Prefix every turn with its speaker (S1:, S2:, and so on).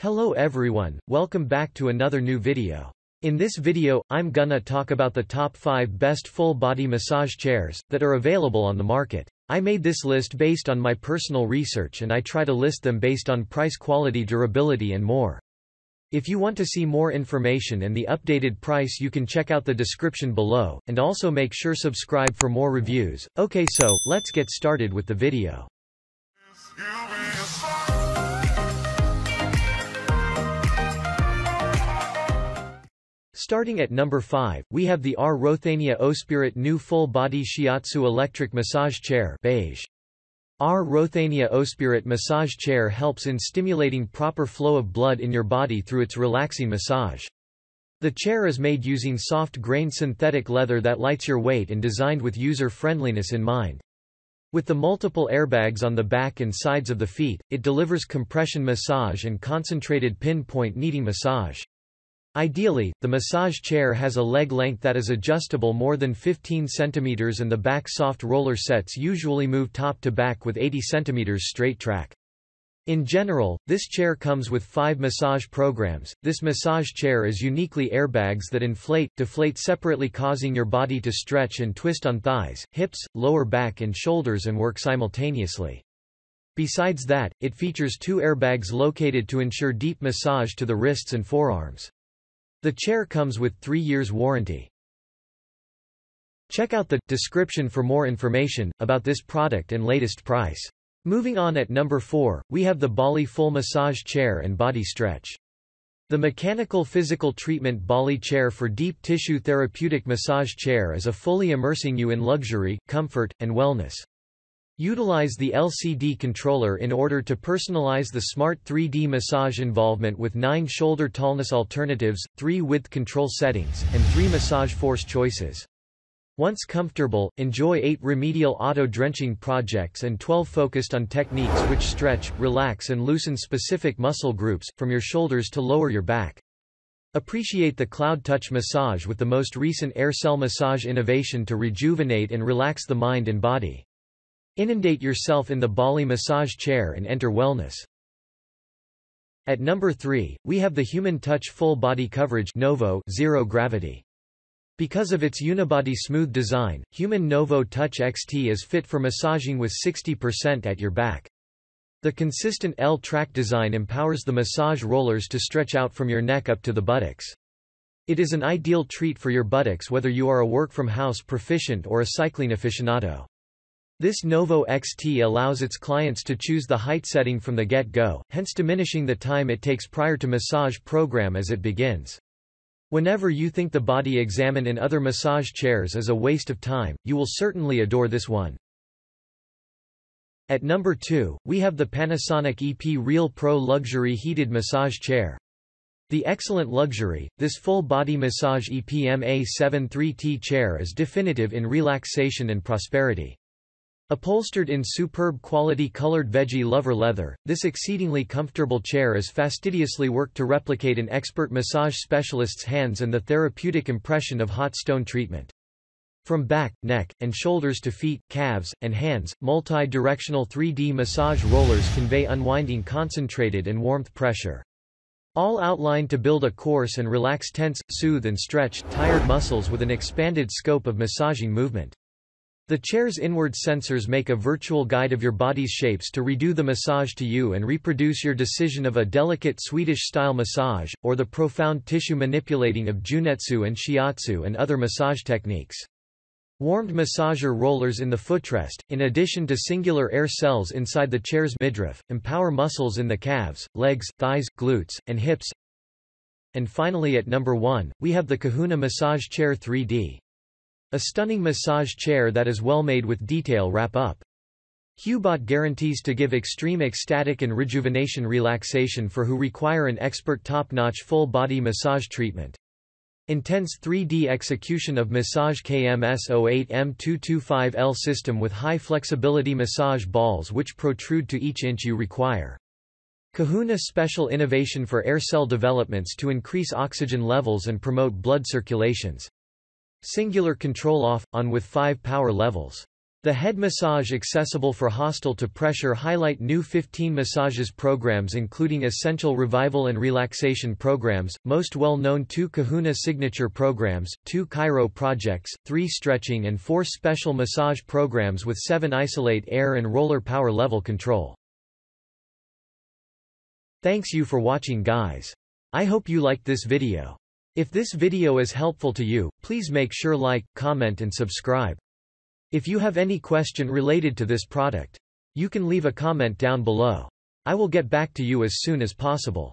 S1: Hello everyone, welcome back to another new video. In this video, I'm gonna talk about the top 5 best full-body massage chairs that are available on the market. I made this list based on my personal research and I try to list them based on price quality durability and more. If you want to see more information and the updated price you can check out the description below, and also make sure subscribe for more reviews. Okay so, let's get started with the video. Starting at number 5, we have the R. Rothania Ospirit New Full Body Shiatsu Electric Massage Chair beige. R. Rothania Ospirit Massage Chair helps in stimulating proper flow of blood in your body through its relaxing massage. The chair is made using soft-grained synthetic leather that lights your weight and designed with user-friendliness in mind. With the multiple airbags on the back and sides of the feet, it delivers compression massage and concentrated pinpoint kneading massage. Ideally, the massage chair has a leg length that is adjustable more than 15 cm and the back soft roller sets usually move top to back with 80 cm straight track. In general, this chair comes with five massage programs. This massage chair is uniquely airbags that inflate, deflate separately causing your body to stretch and twist on thighs, hips, lower back and shoulders and work simultaneously. Besides that, it features two airbags located to ensure deep massage to the wrists and forearms. The chair comes with three years warranty. Check out the description for more information about this product and latest price. Moving on at number 4, we have the Bali Full Massage Chair and Body Stretch. The mechanical physical treatment Bali chair for deep tissue therapeutic massage chair is a fully immersing you in luxury, comfort, and wellness. Utilize the LCD controller in order to personalize the smart 3D massage involvement with 9 shoulder tallness alternatives, 3 width control settings, and 3 massage force choices. Once comfortable, enjoy 8 remedial auto-drenching projects and 12 focused on techniques which stretch, relax and loosen specific muscle groups, from your shoulders to lower your back. Appreciate the Cloud Touch massage with the most recent air cell massage innovation to rejuvenate and relax the mind and body. Inundate yourself in the Bali massage chair and enter wellness. At number 3, we have the Human Touch Full Body Coverage Novo Zero Gravity. Because of its unibody smooth design, Human Novo Touch XT is fit for massaging with 60% at your back. The consistent L-track design empowers the massage rollers to stretch out from your neck up to the buttocks. It is an ideal treat for your buttocks whether you are a work-from-house proficient or a cycling aficionado. This Novo XT allows its clients to choose the height setting from the get-go, hence diminishing the time it takes prior to massage program as it begins. Whenever you think the body examined in other massage chairs is a waste of time, you will certainly adore this one. At number 2, we have the Panasonic EP Real Pro Luxury Heated Massage Chair. The excellent luxury, this full-body massage EPMA 73T chair is definitive in relaxation and prosperity. Upholstered in superb quality colored veggie lover leather, this exceedingly comfortable chair is fastidiously worked to replicate an expert massage specialist's hands and the therapeutic impression of hot stone treatment. From back, neck, and shoulders to feet, calves, and hands, multi-directional 3D massage rollers convey unwinding concentrated and warmth pressure. All outlined to build a course and relax tense, soothe and stretch, tired muscles with an expanded scope of massaging movement. The chair's inward sensors make a virtual guide of your body's shapes to redo the massage to you and reproduce your decision of a delicate Swedish-style massage, or the profound tissue manipulating of junetsu and shiatsu and other massage techniques. Warmed massager rollers in the footrest, in addition to singular air cells inside the chair's midriff, empower muscles in the calves, legs, thighs, glutes, and hips. And finally at number 1, we have the Kahuna Massage Chair 3D. A stunning massage chair that is well made with detail wrap-up. Hubot guarantees to give extreme ecstatic and rejuvenation relaxation for who require an expert top-notch full-body massage treatment. Intense 3D execution of Massage KMS08M225L system with high flexibility massage balls which protrude to each inch you require. Kahuna special innovation for air cell developments to increase oxygen levels and promote blood circulations. Singular control off, on with five power levels. The head massage accessible for hostile to pressure highlight new 15 massages programs including essential revival and relaxation programs, most well-known two Kahuna signature programs, two Cairo projects, three stretching and four special massage programs with seven isolate air and roller power level control. Thanks you for watching guys. I hope you liked this video. If this video is helpful to you, please make sure like, comment and subscribe. If you have any question related to this product, you can leave a comment down below. I will get back to you as soon as possible.